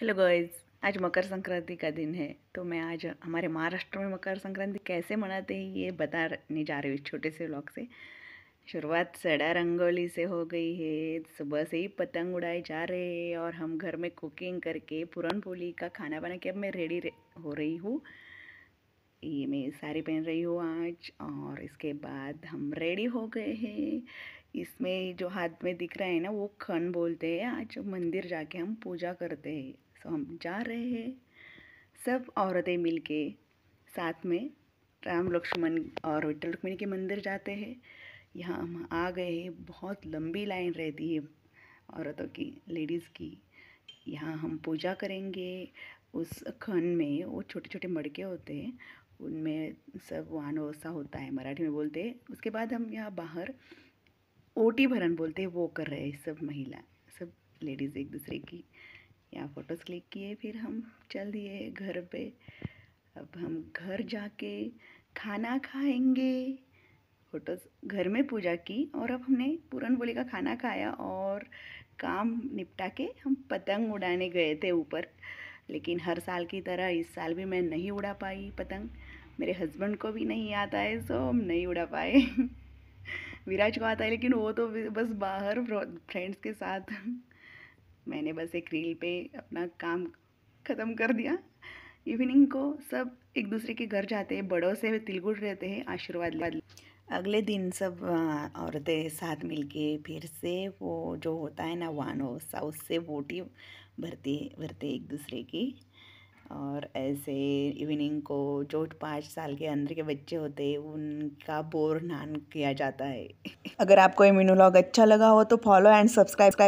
hello girls आज मकर संक्रांति का दिन है तो मैं आज हमारे महाराष्ट्र में मकर संक्रांति कैसे मनाते हैं ये बताने जा रही हूँ छोटे से ब्लॉग से शुरुआत सड़ा रंगोली से हो गई है सुबह से ही पतंग उड़ाए जा रहे हैं और हम घर में कुकिंग करके पुरन पोली का खाना बना के अब मैं रेडी रे, हो रही हूँ ये मैं साड़ी पहन रही हूँ आज और इसके बाद हम रेडी हो गए हैं इसमें जो हाथ में दिख रहा है ना वो खन बोलते हैं आज मंदिर जाके हम पूजा करते हैं सो हम जा रहे हैं सब औरतें मिलके साथ में राम लक्ष्मण और विठल रुक्मिणी के मंदिर जाते हैं यहाँ हम आ गए हैं बहुत लंबी लाइन रहती है औरतों की लेडीज़ की यहाँ हम पूजा करेंगे उस खन में वो छोटे छोटे मड़के होते हैं उनमें सब वान वसा होता है मराठी में बोलते हैं उसके बाद हम यहाँ बाहर ओटी भरन बोलते हैं वो कर रहे हैं सब महिला सब लेडीज़ एक दूसरे की यहाँ फ़ोटोज़ क्लिक किए फिर हम चल दिए घर पे अब हम घर जाके खाना खाएंगे फ़ोटोज़ घर में पूजा की और अब हमने पूरन बोली का खाना खाया और काम निपटा के हम पतंग उड़ाने गए थे ऊपर लेकिन हर साल की तरह इस साल भी मैं नहीं उड़ा पाई पतंग मेरे हस्बैंड को भी नहीं आता है सो हम नहीं उड़ा पाए विराज को आता है लेकिन वो तो बस बाहर फ्रेंड्स के साथ मैंने बस एक रील पे अपना काम ख़त्म कर दिया इवनिंग को सब एक दूसरे के घर जाते हैं बड़ों से तिलगुड़ रहते हैं आशीर्वाद अगले दिन सब औरतें साथ मिलके फिर से वो जो होता है ना वानो सा से वोटी भरते भरते एक दूसरे की और ऐसे इवनिंग को जो पाँच साल के अंदर के बच्चे होते हैं उनका बोर नान किया जाता है अगर आपको ये मिनोलॉग अच्छा लगा हो तो फॉलो एंड सब्सक्राइब